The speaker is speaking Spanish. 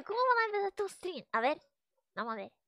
¿Cómo van a empezar tu stream? A ver, vamos a ver.